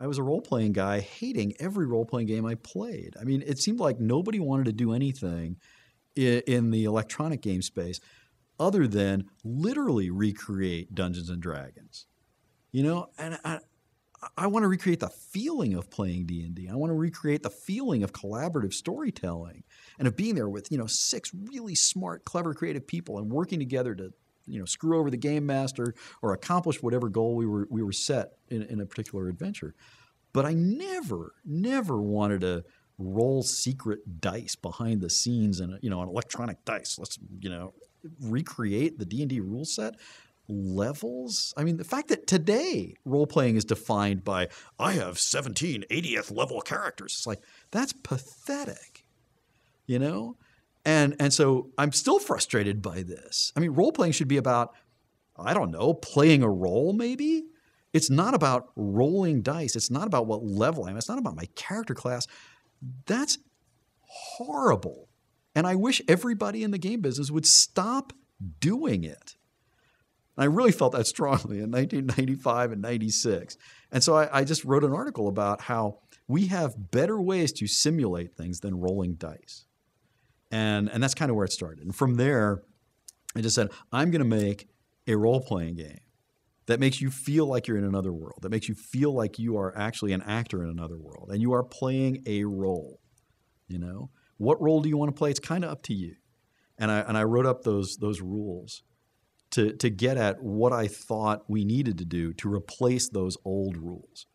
I was a role playing guy, hating every role playing game I played. I mean, it seemed like nobody wanted to do anything in, the electronic game space other than literally recreate Dungeons and Dragons. You know, and I, I want to recreate the feeling of playing D&D. I want to recreate the feeling of collaborative storytelling and of being there with, you know, six really smart, clever, creative people and working together to you know screw over the game master or accomplish whatever goal we were we were set in, in a particular adventure. But I never never wanted to roll secret dice behind the scenes and you know an electronic dice. Let's you know recreate the D and D rule set levels. I mean, the fact that today role playing is defined by I have 17 80th level characters. It's like that's pathetic. You know? And, and so I'm still frustrated by this. I mean, role playing should be about, I don't know, playing a role maybe. It's not about rolling dice. It's not about what level I am. It's not about my character class. That's horrible. And I wish everybody in the game business would stop doing it. And I really felt that strongly in 1995 and 96. And so I, I just wrote an article about how we have better ways to simulate things than rolling dice. And, and that's kind of where it started. And from there, I just said, I'm going to make a role playing game that makes you feel like you're in another world, that makes you feel like you are actually an actor in another world and you are playing a role. You know, what role do you want to play? It's kind of up to you. And I, and I wrote up those, those rules to, to get at what I thought we needed to do to replace those old rules.